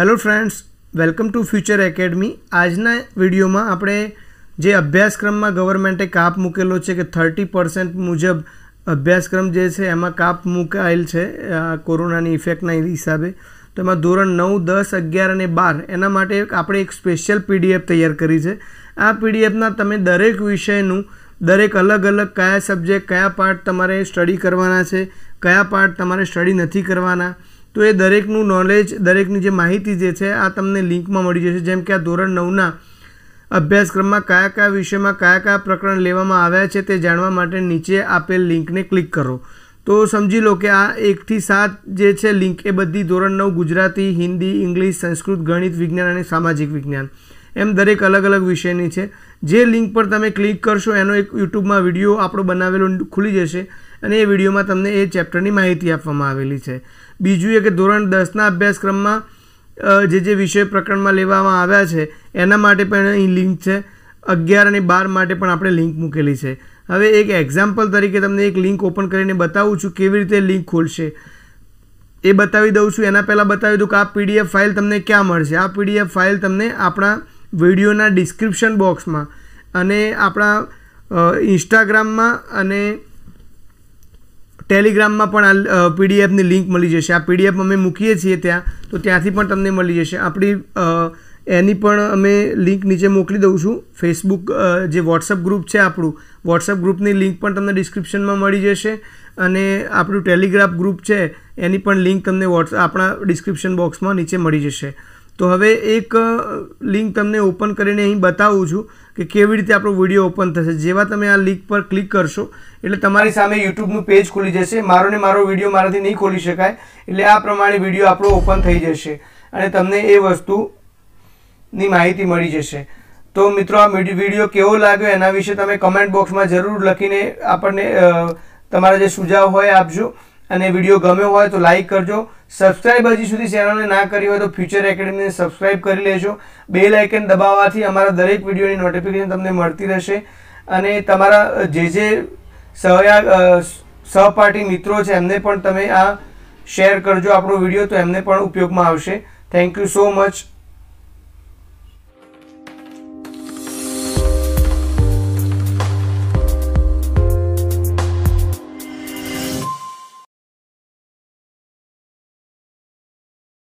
hello friends welcome to future academy આજના વિડીયોમાં આપણે જે અભ્યાસક્રમમાં ગવર્મેન્ટે કાપ મૂકેલો છે કે થર્ટી પર્સન્ટ મુજબ અભ્યાસક્રમ જે છે એમાં કાપ મુકાયેલ છે કોરોનાની ઇફેક્ટના હિસાબે તો એમાં ધોરણ નવ દસ અગિયાર અને બાર એના માટે આપણે એક સ્પેશિયલ પીડીએફ તૈયાર કરી છે આ પીડીએફના તમે દરેક વિષયનું દરેક અલગ અલગ કયા સબ્જેક્ટ કયા પાર્ટ તમારે સ્ટડી કરવાના છે કયા પાર્ટ તમારે સ્ટડી નથી કરવાના તો એ દરેકનું નોલેજ દરેકની જે માહિતી જે છે આ તમને લિંકમાં મળી જશે જેમ કે આ ધોરણ નવના અભ્યાસક્રમમાં કયા કયા વિષયમાં કયા કયા પ્રકરણ લેવામાં આવ્યા છે તે જાણવા માટે નીચે આપેલ લિંકને ક્લિક કરો તો સમજી લો કે આ એકથી સાત જે છે લિંક એ બધી ધોરણ નવ ગુજરાતી હિન્દી ઇંગ્લિશ સંસ્કૃત ગણિત વિજ્ઞાન અને સામાજિક વિજ્ઞાન એમ દરેક અલગ અલગ વિષયની છે જે લિંક પર તમે ક્લિક કરશો એનો એક યુટ્યુબમાં વિડીયો આપણો બનાવેલો ખુલી જશે અને એ વિડીયોમાં તમને એ ચેપ્ટરની માહિતી આપવામાં આવેલી છે બીજું એ કે ધોરણ દસના અભ્યાસક્રમમાં જે જે વિષય પ્રકરણમાં લેવામાં આવ્યા છે એના માટે પણ અહીં લિંક છે અગિયાર અને બાર માટે પણ આપણે લિંક મૂકેલી છે હવે એક એક્ઝામ્પલ તરીકે તમને એક લિંક ઓપન કરીને બતાવું છું કેવી રીતે લિંક ખોલશે એ બતાવી દઉં છું એના પહેલાં બતાવી દઉં કે આ પીડીએફ ફાઇલ તમને ક્યાં મળશે આ પીડીએફ ફાઇલ તમને આપણા વિડીયોના ડિસ્ક્રિપ્શન બોક્સમાં અને આપણા ઇન્સ્ટાગ્રામમાં અને ટેલિગ્રામમાં પણ આ પીડીએફની લિંક મળી જશે આ પીડીએફ અમે મૂકીએ છીએ ત્યાં તો ત્યાંથી પણ તમને મળી જશે આપણી એની પણ અમે લિંક નીચે મોકલી દઉં છું ફેસબુક જે વોટ્સઅપ ગ્રુપ છે આપણું વોટ્સઅપ ગ્રુપની લિંક પણ તમને ડિસ્ક્રિપ્શનમાં મળી જશે અને આપણું ટેલિગ્રાફ ગ્રુપ છે એની પણ લિંક તમને વોટ્સ આપણા ડિસ્ક્રિપ્શન બોક્સમાં નીચે મળી જશે તો હવે એક લિંક તમને ઓપન કરીને અહીં બતાવું છું કે કેવી રીતે આપણો વિડીયો ઓપન થશે જેવા તમે આ લિંક પર ક્લિક કરશો એટલે તમારી સામે યુટ્યુબનું પેજ ખુલી જશે મારો ને મારો વિડીયો મારાથી નહીં ખોલી શકાય એટલે આ પ્રમાણે વિડીયો આપણો ઓપન થઈ જશે અને તમને એ વસ્તુની માહિતી મળી જશે તો મિત્રો આ વિડીયો કેવો લાગ્યો એના વિશે તમે કમેન્ટ બોક્સમાં જરૂર લખીને આપણને તમારા જે સુઝાવ હોય આપજો અને વિડીયો ગમ્યો હોય તો લાઈક કરજો સબસ્ક્રાઇબ હજી સુધી ચેનલને ના કરી હોય તો ફ્યુચર એકેડમીને સબસ્ક્રાઇબ કરી લેજો બેલ આઇકન દબાવવાથી અમારા દરેક વિડીયોની નોટિફિકેશન તમને મળતી રહેશે અને તમારા જે જે સહયા સહપાઠી મિત્રો છે એમને પણ તમે આ શેર કરજો આપણો વિડીયો તો એમને પણ ઉપયોગમાં આવશે થેન્ક યુ સો મચ